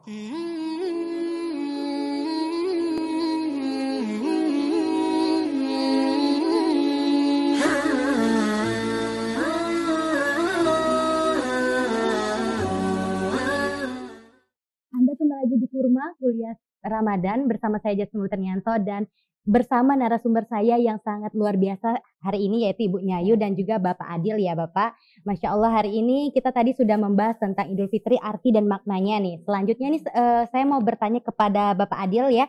Anda kembali lagi di Kurma Kuliah Ramadan bersama saya Jasmine Ternyanto dan bersama narasumber saya yang sangat luar biasa hari ini yaitu Ibu Nyayu dan juga Bapak Adil ya Bapak. Masya Allah hari ini kita tadi sudah membahas tentang Idul Fitri arti dan maknanya nih. Selanjutnya nih uh, saya mau bertanya kepada Bapak Adil ya.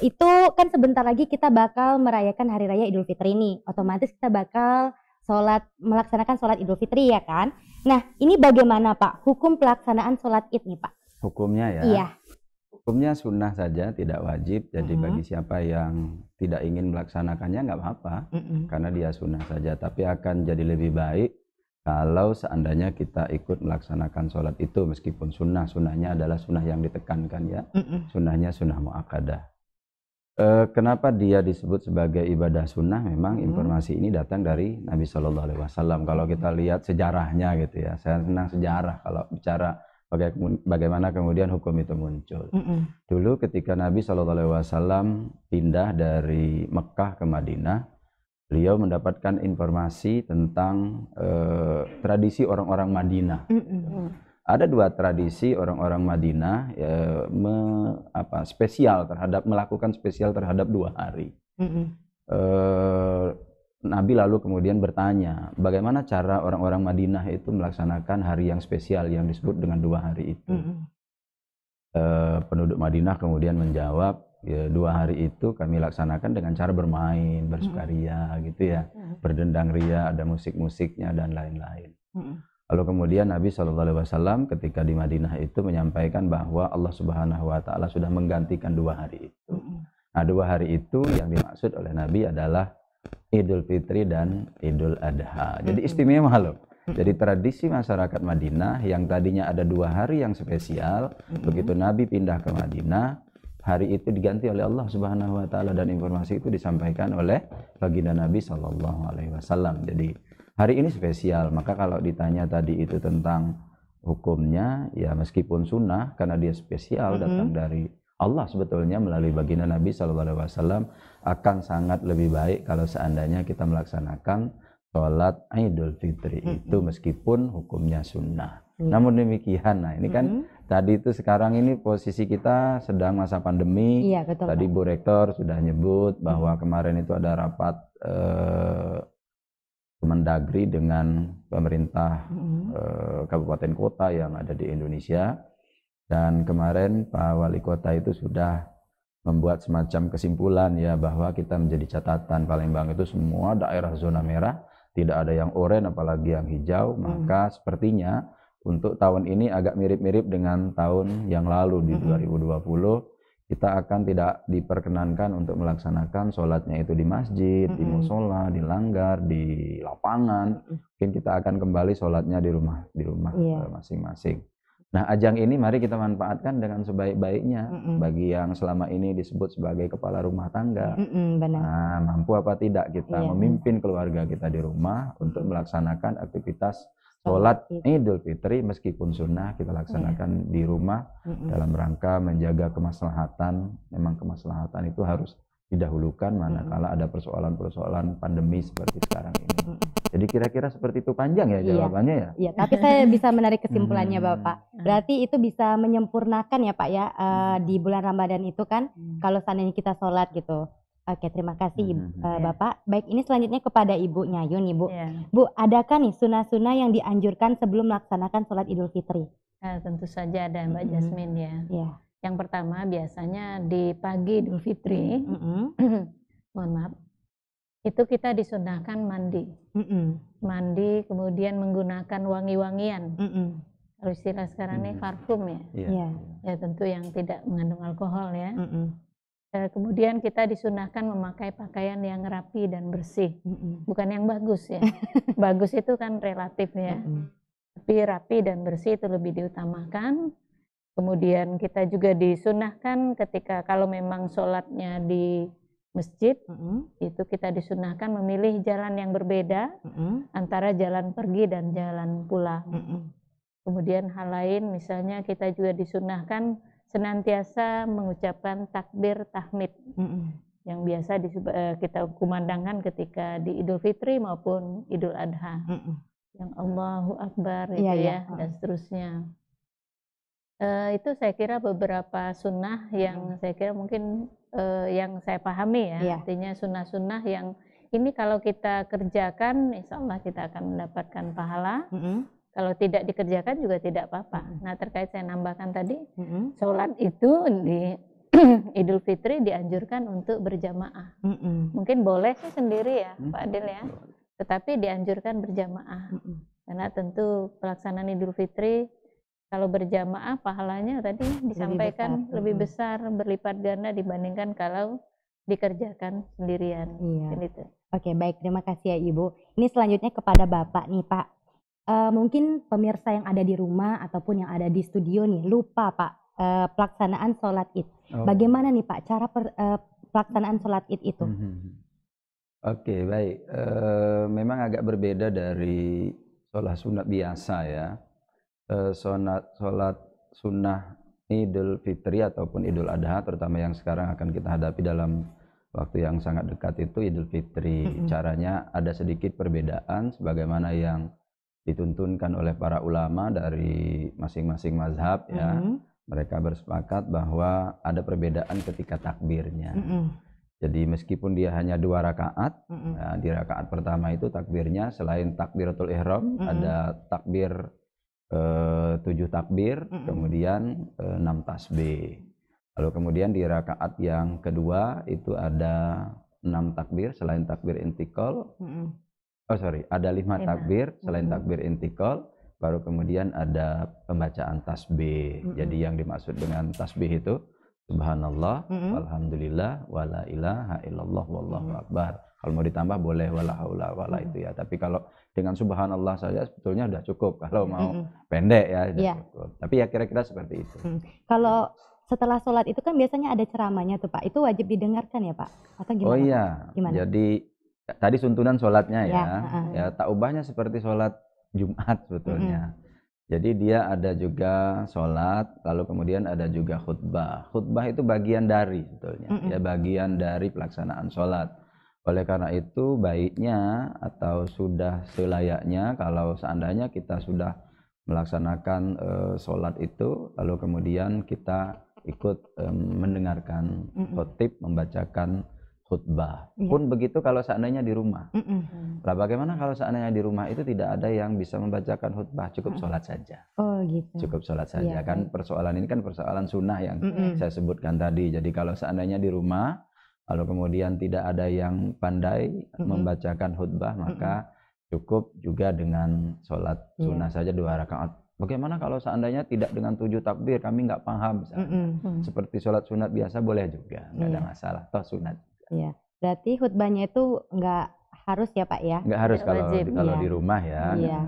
Itu kan sebentar lagi kita bakal merayakan Hari Raya Idul Fitri ini. Otomatis kita bakal sholat melaksanakan sholat Idul Fitri ya kan. Nah ini bagaimana Pak hukum pelaksanaan sholat id nih Pak? Hukumnya ya. Iya Hukumnya sunnah saja, tidak wajib. Jadi mm -hmm. bagi siapa yang tidak ingin melaksanakannya nggak apa-apa, mm -hmm. karena dia sunnah saja. Tapi akan jadi lebih baik kalau seandainya kita ikut melaksanakan sholat itu, meskipun sunnah, sunnahnya adalah sunnah yang ditekankan ya, mm -hmm. sunnahnya sunnah muakada E, eh, kenapa dia disebut sebagai ibadah sunnah? Memang mm -hmm. informasi ini datang dari Nabi Shallallahu Alaihi Wasallam. Kalau kita lihat sejarahnya gitu ya, saya senang sejarah kalau bicara bagaimana kemudian hukum itu muncul. Mm -mm. Dulu ketika Nabi Shallallahu Alaihi Wasallam pindah dari Mekah ke Madinah, beliau mendapatkan informasi tentang eh, tradisi orang-orang Madinah. Mm -mm. Ada dua tradisi orang-orang Madinah eh, me, apa, spesial terhadap melakukan spesial terhadap dua hari. Mm -mm. Eh, Nabi lalu kemudian bertanya, bagaimana cara orang-orang Madinah itu melaksanakan hari yang spesial yang disebut dengan dua hari itu? Mm -hmm. e, penduduk Madinah kemudian menjawab, ya, dua hari itu kami laksanakan dengan cara bermain, bersukaria, mm-hmm. mm -hmm. gitu ya, mm -hmm. berdendang ria, ada musik-musiknya dan lain-lain. Mm -hmm. Lalu kemudian Nabi Shallallahu Alaihi Wasallam ketika di Madinah itu menyampaikan bahwa Allah Subhanahu Wa Taala sudah menggantikan dua hari itu. Mm -hmm. Nah, dua hari itu yang dimaksud oleh Nabi adalah Idul Fitri dan Idul Adha. Jadi istimewa loh. Jadi tradisi masyarakat Madinah yang tadinya ada dua hari yang spesial, begitu Nabi pindah ke Madinah, hari itu diganti oleh Allah Subhanahu wa taala dan informasi itu disampaikan oleh baginda Nabi Shallallahu alaihi wasallam. Jadi hari ini spesial, maka kalau ditanya tadi itu tentang hukumnya ya meskipun sunnah karena dia spesial mm -hmm. datang dari Allah sebetulnya melalui baginda Nabi Shallallahu Alaihi Wasallam akan sangat lebih baik kalau seandainya kita melaksanakan sholat Idul Fitri -hmm. itu meskipun hukumnya sunnah. -hmm. Namun demikian, nah ini kan tadi itu sekarang ini posisi kita sedang masa pandemi. Iya betul. Tadi Bu Rektor sudah nyebut bahwa -hmm. kemarin itu ada rapat eh, Kemendagri dengan pemerintah -hmm. eh, kabupaten kota yang ada di Indonesia dan kemarin Pak Wali Kota itu sudah membuat semacam kesimpulan ya bahwa kita menjadi catatan Palembang itu semua daerah zona merah, tidak ada yang oranye apalagi yang hijau, hmm. maka sepertinya untuk tahun ini agak mirip-mirip dengan tahun yang lalu di 2020 hmm. kita akan tidak diperkenankan untuk melaksanakan sholatnya itu di masjid, di hmm. musola, di langgar, di lapangan. Hmm. Mungkin kita akan kembali sholatnya di rumah, di rumah iya. eh, masing-masing. Yeah. Nah, ajang ini mari kita manfaatkan dengan sebaik-baiknya mm -mm. bagi yang selama ini disebut sebagai kepala rumah tangga. Mm -mm, benar. Nah, mampu apa tidak kita yeah. memimpin keluarga kita di rumah untuk melaksanakan aktivitas sholat Idul Fitri meskipun sunnah kita iya. laksanakan yeah. di rumah mm -mm. dalam rangka menjaga kemaslahatan. Memang kemaslahatan itu harus didahulukan manakala mm -mm. ada persoalan-persoalan pandemi seperti sekarang ini. Mm -mm. Jadi kira-kira seperti itu panjang ya iya. jawabannya iya. ya. Iya, tapi saya bisa menarik kesimpulannya hmm. Bapak. Hmm. Berarti itu bisa menyempurnakan ya Pak ya uh, di bulan Ramadan itu kan hmm. kalau seandainya kita sholat gitu. Oke, terima kasih hmm. uh, Bapak. Baik, ini selanjutnya kepada Ibu Nyayun, Ibu. Yeah. Bu, adakah nih sunnah-sunnah yang dianjurkan sebelum melaksanakan sholat Idul Fitri? Nah, tentu saja ada Mbak hmm. Jasmine ya. Yeah. Yang pertama biasanya di pagi Idul Fitri, hmm. mohon maaf, itu kita disunahkan mandi mm -mm. mandi kemudian menggunakan wangi-wangian mm -mm. kalau istilah sekarang ini mm ini parfum ya yeah. Iya. Iya. ya tentu yang tidak mengandung alkohol ya mm -mm. kemudian kita disunahkan memakai pakaian yang rapi dan bersih mm -mm. bukan yang bagus ya bagus itu kan relatif ya mm -mm. tapi rapi dan bersih itu lebih diutamakan kemudian kita juga disunahkan ketika kalau memang sholatnya di masjid mm -hmm. itu kita disunahkan memilih jalan yang berbeda mm -hmm. antara jalan pergi dan jalan pulang. Mm -hmm. Kemudian hal lain misalnya kita juga disunahkan senantiasa mengucapkan takbir tahmid mm -hmm. yang biasa di, eh, kita kumandangkan ketika di Idul Fitri maupun Idul Adha. Mm -hmm. Yang Allahu Akbar iya, gitu iya. ya, ya, ya dan seterusnya. Uh, itu saya kira beberapa sunnah yang hmm. saya kira mungkin uh, yang saya pahami ya, yeah. artinya sunnah-sunnah yang ini kalau kita kerjakan, insya Allah kita akan mendapatkan pahala. Mm -hmm. Kalau tidak dikerjakan juga tidak apa-apa. Mm -hmm. Nah terkait saya nambahkan tadi, mm -hmm. sholat itu di Idul Fitri dianjurkan untuk berjamaah. Mm -hmm. Mungkin boleh sih sendiri ya, mm -hmm. Pak Adil ya, tetapi dianjurkan berjamaah. Mm -hmm. Karena tentu pelaksanaan Idul Fitri kalau berjamaah pahalanya tadi disampaikan lebih, lebih besar berlipat ganda dibandingkan kalau dikerjakan sendirian. Iya. Kan gitu. Oke baik terima kasih ya ibu. Ini selanjutnya kepada bapak nih pak. E, mungkin pemirsa yang ada di rumah ataupun yang ada di studio nih lupa pak e, pelaksanaan sholat id. Oh. Bagaimana nih pak cara per, e, pelaksanaan sholat id itu? Mm -hmm. Oke okay, baik. E, memang agak berbeda dari sholat sunat biasa ya Solat eh, sonat, sholat sunnah Idul Fitri ataupun Idul Adha terutama yang sekarang akan kita hadapi dalam waktu yang sangat dekat itu Idul Fitri. Mm -hmm. Caranya ada sedikit perbedaan sebagaimana yang dituntunkan oleh para ulama dari masing-masing mazhab mm -hmm. ya. Mereka bersepakat bahwa ada perbedaan ketika takbirnya. Mm -hmm. Jadi meskipun dia hanya dua rakaat, mm -hmm. ya, di rakaat pertama itu takbirnya selain takbiratul ihram mm -hmm. ada takbir Eh, tujuh takbir, mm-hmm. kemudian eh, enam tasbih. Lalu kemudian di rakaat yang kedua itu ada enam takbir selain takbir intikal. Mm-hmm. Oh sorry, ada lima takbir selain mm-hmm. takbir intikal. Baru kemudian ada pembacaan tasbih. Mm-hmm. Jadi yang dimaksud dengan tasbih itu Subhanallah, mm-hmm. alhamdulillah, wala ilaha wallahu mm-hmm. Kalau mau ditambah boleh wala haula wala mm-hmm. itu ya. Tapi kalau dengan subhanallah saja sebetulnya sudah cukup kalau mau mm -hmm. pendek ya sudah yeah. cukup. Tapi ya kira-kira seperti itu. Mm. Kalau setelah sholat itu kan biasanya ada ceramahnya tuh Pak. Itu wajib didengarkan ya Pak? Atau gimana? Oh iya. Gimana? Jadi tadi suntunan sholatnya iya, ya. Ya, uh ya tak ubahnya seperti sholat Jumat sebetulnya. Mm -hmm. Jadi dia ada juga sholat, lalu kemudian ada juga khutbah. Khutbah itu bagian dari sebetulnya, mm -hmm. ya bagian dari pelaksanaan sholat oleh karena itu baiknya atau sudah selayaknya kalau seandainya kita sudah melaksanakan e, sholat itu lalu kemudian kita ikut e, mendengarkan khotib membacakan khutbah. Iya. Pun begitu kalau seandainya di rumah. Mm -mm. Lah bagaimana kalau seandainya di rumah itu tidak ada yang bisa membacakan khutbah, cukup sholat saja. Oh gitu. Cukup sholat saja iya, kan iya. persoalan ini kan persoalan sunnah yang mm saya sebutkan tadi. Jadi kalau seandainya di rumah kalau kemudian tidak ada yang pandai membacakan khutbah, maka cukup juga dengan sholat iya. sunnah yeah. saja dua rakaat. Bagaimana kalau seandainya tidak dengan tujuh takbir, kami nggak paham. Mm-hmm. Seperti sholat sunat biasa boleh juga, nggak yeah. ada iya. masalah. Toh sunat. Iya. Berarti khutbahnya itu nggak harus ya Pak ya? Nggak harus kalau di, kalau yeah. di rumah ya. Iya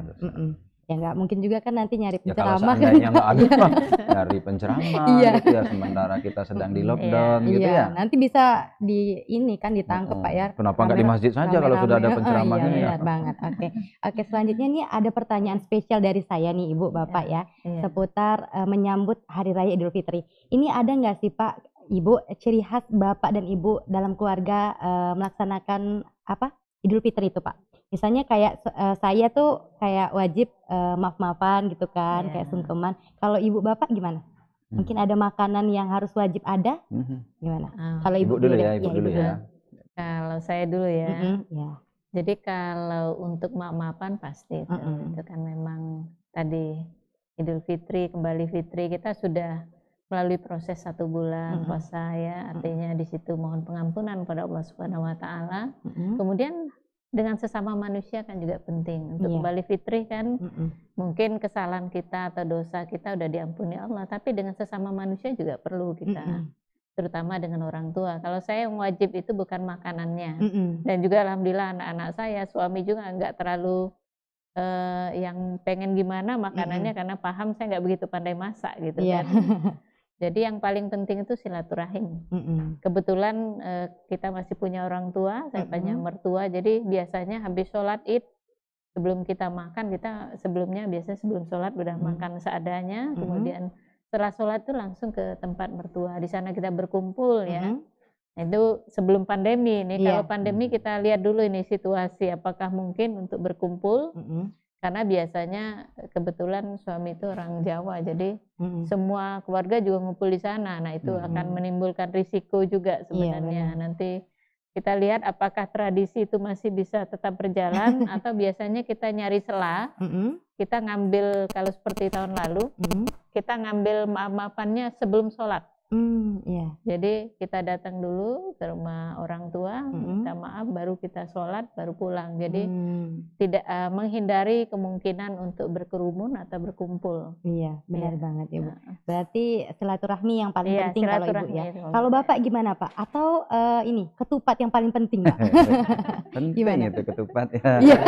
ya nggak mungkin juga kan nanti nyari penceramah ya, kalau kan nggak ada iya. penceramah iya. gitu ya sementara kita sedang di lockdown iya, gitu iya. ya nanti bisa di ini kan ditangkep pak ya kenapa nggak di masjid saja kalau sudah ada penceramah oh, iya, ya banget oke okay. oke okay, selanjutnya ini ada pertanyaan spesial dari saya nih ibu iya, bapak ya, ya seputar uh, menyambut hari raya idul fitri ini ada nggak sih pak ibu ciri khas bapak dan ibu dalam keluarga uh, melaksanakan apa Idul Fitri itu Pak. Misalnya kayak uh, saya tuh kayak wajib uh, maaf-maafan gitu kan, yeah. kayak sungkeman. Kalau ibu bapak gimana? Hmm. Mungkin ada makanan yang harus wajib ada? Hmm. Gimana? Oh. Kalau ibu, ibu dulu ya, ibu ya, dulu ya. Kalau saya dulu ya. Mm -hmm, ya. Jadi kalau untuk maaf-maafan pasti mm -hmm. itu kan memang tadi Idul Fitri, kembali Fitri kita sudah melalui proses satu bulan uh-huh. puasa ya artinya di situ mohon pengampunan kepada Allah Subhanahu Wa Taala uh-huh. kemudian dengan sesama manusia kan juga penting untuk yeah. kembali Fitri kan uh-huh. mungkin kesalahan kita atau dosa kita udah diampuni Allah tapi dengan sesama manusia juga perlu kita uh-huh. terutama dengan orang tua. Kalau saya yang wajib itu bukan makanannya, mm dan juga alhamdulillah anak-anak saya, suami juga nggak terlalu uh, yang pengen gimana makanannya mm hmm karena paham saya nggak begitu pandai masak gitu yeah. kan. Jadi yang paling penting itu silaturahim. Mm -hmm. Kebetulan uh, kita masih punya orang tua, saya mm -hmm. punya mertua. Jadi biasanya habis sholat id sebelum kita makan kita sebelumnya biasanya sebelum sholat udah -hmm. makan seadanya. Kemudian setelah sholat itu langsung ke tempat mertua. Di sana kita berkumpul ya. itu sebelum pandemi nih. Yeah. Kalau pandemi kita lihat dulu ini situasi apakah mungkin untuk berkumpul. -hmm karena biasanya eh, kebetulan suami itu orang Jawa jadi hmm semua keluarga juga ngumpul di sana nah itu hmm akan menimbulkan risiko juga iya, sebenarnya yeah, nanti kita lihat apakah tradisi itu masih bisa tetap berjalan atau biasanya kita nyari celah hmm kita ngambil kalau seperti tahun lalu hmm kita ngambil maaf-maafannya sebelum sholat Hmm, iya. Jadi kita datang dulu ke rumah orang tua, hmm. minta mm -hmm. maaf, baru kita sholat, baru pulang. Jadi mm. tidak uh, menghindari kemungkinan untuk berkerumun atau berkumpul. Iya, benar yeah. banget ibu. Nah. Berarti silaturahmi yang paling yeah, penting kalau ibu ya. Kalau bapak gimana pak? Atau uh, ini ketupat yang paling penting pak? penting gimana? itu ketupat ya. Iya.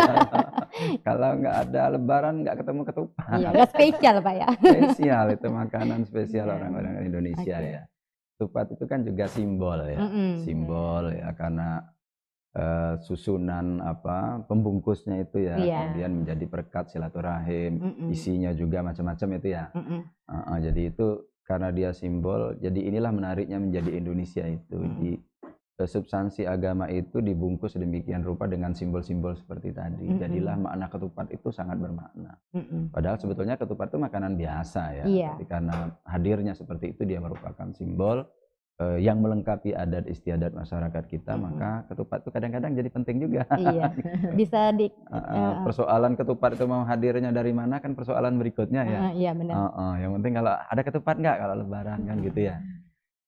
kalau nggak ada Lebaran nggak ketemu ketupat. Iya, nggak spesial pak ya. spesial itu makanan spesial iya. orang-orang Indonesia okay. ya. Tupat itu kan juga simbol ya, mm -hmm. simbol ya karena uh, susunan apa pembungkusnya itu ya, yeah. kemudian menjadi perkat silaturahim, mm -hmm. isinya juga macam-macam itu ya. Mm -hmm. uh -uh, jadi itu karena dia simbol, jadi inilah menariknya menjadi Indonesia itu. Mm -hmm. Di, substansi agama itu dibungkus demikian rupa dengan simbol-simbol seperti tadi. Mm-hmm. Jadilah makna ketupat itu sangat bermakna. Mm-hmm. Padahal sebetulnya ketupat itu makanan biasa ya. Yeah. Tapi karena hadirnya seperti itu dia merupakan simbol uh, yang melengkapi adat istiadat masyarakat kita, mm-hmm. maka ketupat itu kadang-kadang jadi penting juga. Iya. Gitu. Bisa di uh, persoalan ketupat itu mau hadirnya dari mana kan persoalan berikutnya ya. Uh, iya benar. Uh, uh, yang penting kalau ada ketupat nggak kalau lebaran kan gitu ya.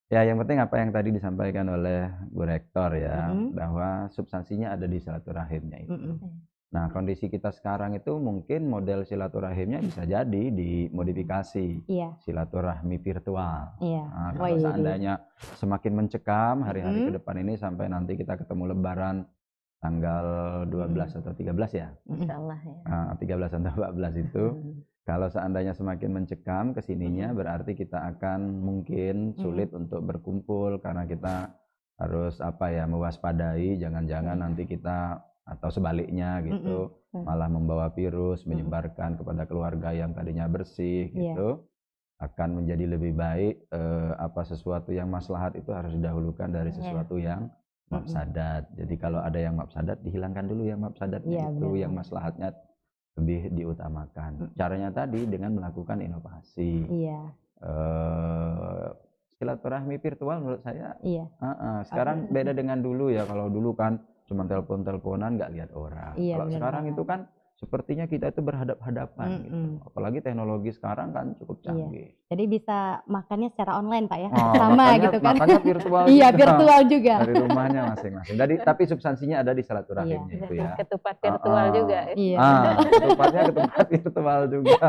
Ya, yang penting apa yang tadi disampaikan oleh Bu Rektor ya, mm -hmm. bahwa substansinya ada di silaturahimnya itu. Mm -hmm. Nah, kondisi kita sekarang itu mungkin model silaturahimnya bisa jadi dimodifikasi yeah. silaturahmi virtual. Yeah. Nah, kalau oh, iya, iya. seandainya iya. semakin mencekam hari-hari mm -hmm. ke depan ini sampai nanti kita ketemu lebaran tanggal 12 mm -hmm. atau 13 ya? Allah ya. Nah, 13 atau 14 itu mm -hmm kalau seandainya semakin mencekam kesininya, hmm. berarti kita akan mungkin sulit hmm. untuk berkumpul karena kita harus apa ya mewaspadai jangan-jangan hmm. nanti kita atau sebaliknya gitu hmm. malah membawa virus menyebarkan hmm. kepada keluarga yang tadinya bersih iya. gitu akan menjadi lebih baik eh, apa sesuatu yang maslahat itu harus didahulukan dari iya. sesuatu yeah. yang mafsadat. Jadi kalau ada yang mafsadat dihilangkan dulu yang mafsadatnya yeah, itu yang maslahatnya lebih diutamakan. Caranya tadi dengan melakukan inovasi. Iya. Uh, silaturahmi virtual menurut saya. Iya. Uh -uh. Sekarang beda dengan dulu ya. Kalau dulu kan cuma telepon-teleponan nggak lihat orang. Iya, Kalau sekarang banget. itu kan sepertinya kita itu berhadap-hadapan mm -hmm. gitu. Apalagi teknologi sekarang kan cukup iya. canggih. Iya. Jadi bisa makannya secara online Pak ya. Oh, Sama makanya, gitu kan. Makannya virtual. iya, virtual juga. Dari rumahnya masing-masing. Jadi tapi substansinya ada di silaturahimnya iya. itu ya. Ketupat virtual uh, uh, juga. Iya. Ah, ketupatnya ketupat virtual juga.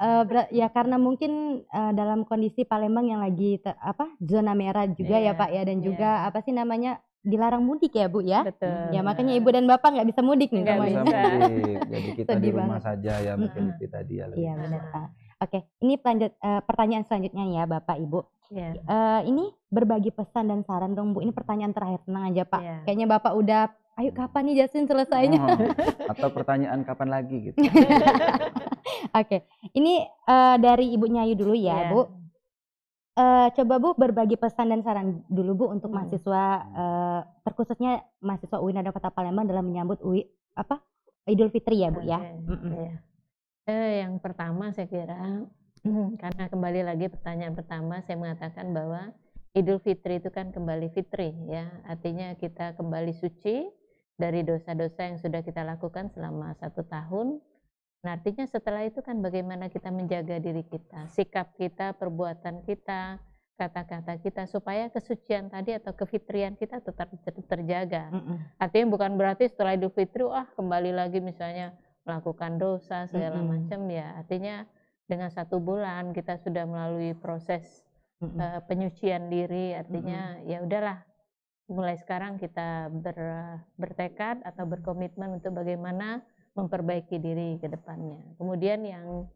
uh, ya karena mungkin uh, dalam kondisi Palembang yang lagi apa zona merah juga yeah. ya iya. Pak ya dan yeah. juga apa sih namanya dilarang mudik ya Bu ya. Betul. Ya makanya Ibu dan Bapak nggak bisa mudik nih sama bisa mudik. Jadi kita Sedih di rumah banget. saja ya mungkin -hmm. kita dia Iya benar Pak. Oke, ini pelanjut, uh, pertanyaan selanjutnya ya Bapak Ibu. Yeah. Iya. Uh, ini berbagi pesan dan saran dong Bu. Ini pertanyaan terakhir tenang aja Pak. Yeah. Kayaknya Bapak udah ayo kapan nih Justin selesainya? Oh, atau pertanyaan kapan lagi gitu. Oke, okay. ini uh, dari Ibu Ayu dulu ya yeah. Bu Uh, coba Bu berbagi pesan dan saran dulu Bu untuk hmm. mahasiswa uh, terkhususnya mahasiswa UIN dan Kota Palembang dalam menyambut UI apa Idul Fitri ya Bu okay. ya. Mm Eh, yang pertama saya kira karena kembali lagi pertanyaan pertama saya mengatakan bahwa Idul Fitri itu kan kembali fitri ya artinya kita kembali suci dari dosa-dosa yang sudah kita lakukan selama satu tahun Nah, artinya setelah itu kan bagaimana kita menjaga diri kita, sikap kita, perbuatan kita, kata-kata kita supaya kesucian tadi atau kefitrian kita tetap terjaga. Mm -mm. Artinya bukan berarti setelah Idul Fitri ah kembali lagi misalnya melakukan dosa segala mm -mm. macam ya. Artinya dengan satu bulan kita sudah melalui proses mm -mm. Uh, penyucian diri, artinya mm -mm. ya udahlah mulai sekarang kita ber, bertekad atau berkomitmen untuk bagaimana memperbaiki diri ke depannya. Kemudian yang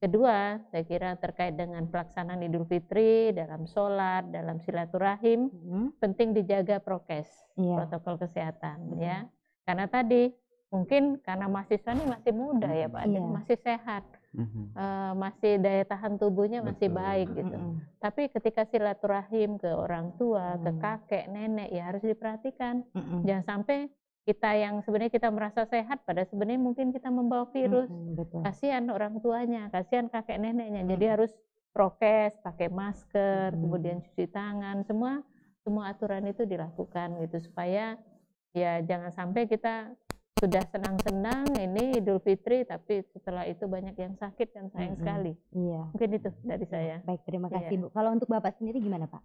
kedua, saya kira terkait dengan pelaksanaan Idul Fitri dalam sholat, dalam silaturahim, hmm. penting dijaga prokes yeah. protokol kesehatan hmm. ya. Karena tadi mungkin karena mahasiswa ini masih muda ya Pak, mm-hmm. yeah. masih sehat. Uh, masih daya tahan tubuhnya masih baik mm-hmm. gitu. Mm-hmm. Tapi ketika silaturahim ke orang tua, mm-hmm. ke kakek, nenek ya harus diperhatikan. Mm-hmm. Jangan sampai kita yang sebenarnya kita merasa sehat pada sebenarnya mungkin kita membawa virus hmm, kasihan orang tuanya kasihan kakek neneknya hmm. jadi harus prokes pakai masker hmm. kemudian cuci tangan semua semua aturan itu dilakukan gitu supaya ya jangan sampai kita sudah senang-senang ini Idul Fitri tapi setelah itu banyak yang sakit dan sayang mm -hmm. sekali. Iya. Mungkin itu dari saya. Baik, terima iya. kasih iya. Bu. Kalau untuk Bapak sendiri gimana Pak?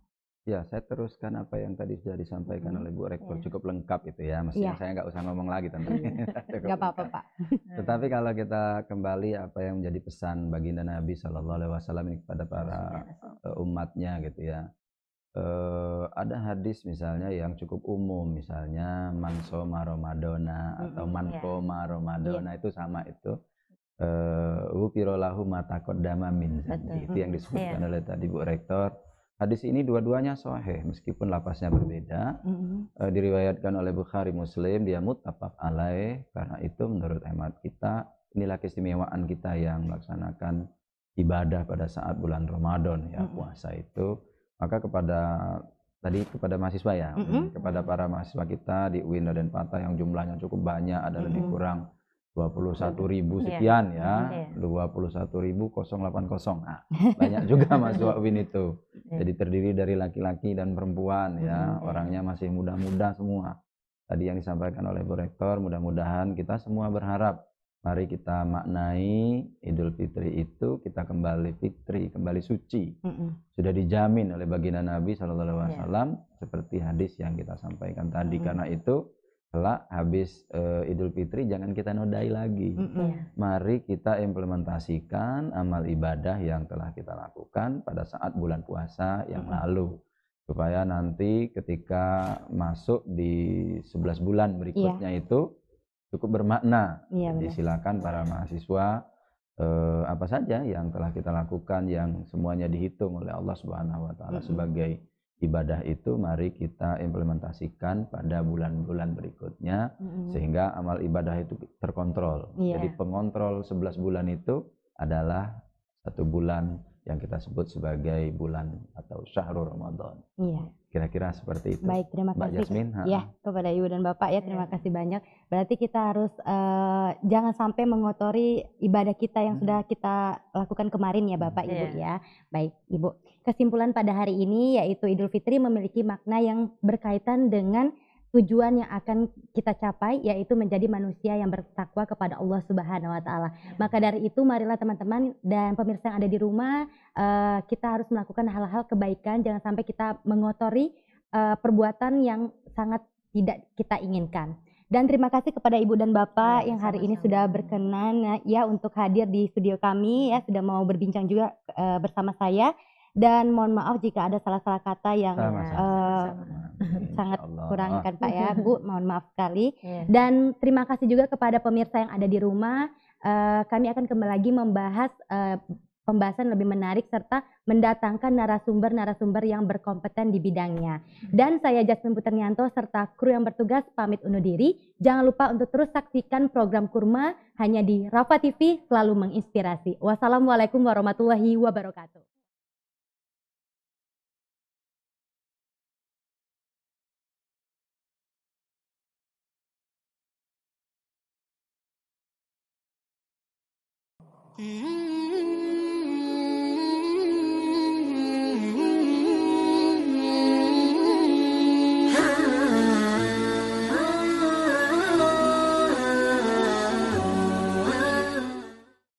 Ya, saya teruskan apa yang tadi sudah disampaikan hmm. oleh Bu Rektor yeah. cukup lengkap itu ya, iya. mestinya yeah. saya nggak usah ngomong lagi tentunya. nggak apa-apa Pak. Tetapi kalau kita kembali apa yang menjadi pesan baginda Nabi Shallallahu Alaihi Wasallam ini kepada para eh, umatnya gitu ya. Uh, ada hadis misalnya yang cukup umum misalnya manso romadona atau manko iya. yeah. romadona yeah. itu sama itu uh, eh, upirolahu mata kodama min itu yang disebutkan yeah. oleh tadi Bu Rektor Hadis ini dua-duanya sahih meskipun lapasnya berbeda. Mm-hmm. Eh, diriwayatkan oleh Bukhari Muslim dia muttafaq alai karena itu menurut hemat kita inilah keistimewaan kita yang melaksanakan ibadah pada saat bulan Ramadan ya mm-hmm. puasa itu. Maka kepada tadi kepada mahasiswa ya, mm-hmm. kepada para mahasiswa kita di UIN dan Patah yang jumlahnya cukup banyak ada mm-hmm. lebih kurang 21 iya. ribu iya. sekian ya ya, puluh 21 ribu 080. Nah, banyak juga Mas Wawin itu. Iya. Jadi terdiri dari laki-laki dan perempuan ya, orangnya masih muda-muda semua. Tadi yang disampaikan oleh Bu Rektor, mudah-mudahan kita semua berharap mari kita maknai Idul Fitri itu kita kembali fitri, kembali suci. Sudah dijamin oleh baginda Nabi saw seperti hadis yang kita sampaikan tadi karena itu setelah habis uh, Idul Fitri jangan kita nodai lagi. Mm -hmm. Mari kita implementasikan amal ibadah yang telah kita lakukan pada saat bulan puasa yang mm -hmm. lalu supaya nanti ketika masuk di 11 bulan berikutnya yeah. itu cukup bermakna. Yeah, Jadi silakan para mahasiswa uh, apa saja yang telah kita lakukan yang semuanya dihitung oleh Allah Subhanahu wa taala mm -hmm. sebagai ibadah itu mari kita implementasikan pada bulan-bulan berikutnya mm-hmm. sehingga amal ibadah itu terkontrol. Yeah. Jadi pengontrol 11 bulan itu adalah satu bulan yang kita sebut sebagai bulan atau syahrul Ramadan. Iya. Kira-kira seperti itu. Baik, terima Mbak kasih. Jasmine, ha. ya, kepada Ibu dan Bapak ya, terima ya. kasih banyak. Berarti kita harus uh, jangan sampai mengotori ibadah kita yang hmm. sudah kita lakukan kemarin ya Bapak hmm. Ibu iya. ya. Baik, Ibu. Kesimpulan pada hari ini yaitu Idul Fitri memiliki makna yang berkaitan dengan tujuan yang akan kita capai yaitu menjadi manusia yang bertakwa kepada Allah Subhanahu wa taala. Maka dari itu marilah teman-teman dan pemirsa yang ada di rumah uh, kita harus melakukan hal-hal kebaikan jangan sampai kita mengotori uh, perbuatan yang sangat tidak kita inginkan. Dan terima kasih kepada Ibu dan Bapak ya, yang hari sama -sama. ini sudah berkenan eh, ya untuk hadir di studio kami ya sudah mau berbincang juga uh, bersama saya dan mohon maaf jika ada salah-salah kata yang sama -sama. Uh, sama -sama sangat kurang kan Pak ya Bu mohon maaf sekali yeah. dan terima kasih juga kepada pemirsa yang ada di rumah uh, kami akan kembali lagi membahas uh, pembahasan lebih menarik serta mendatangkan narasumber-narasumber yang berkompeten di bidangnya. Dan saya Jasmine Puternianto serta kru yang bertugas pamit undur diri. Jangan lupa untuk terus saksikan program Kurma hanya di Rafa TV selalu menginspirasi. Wassalamualaikum warahmatullahi wabarakatuh. Mm-hmm.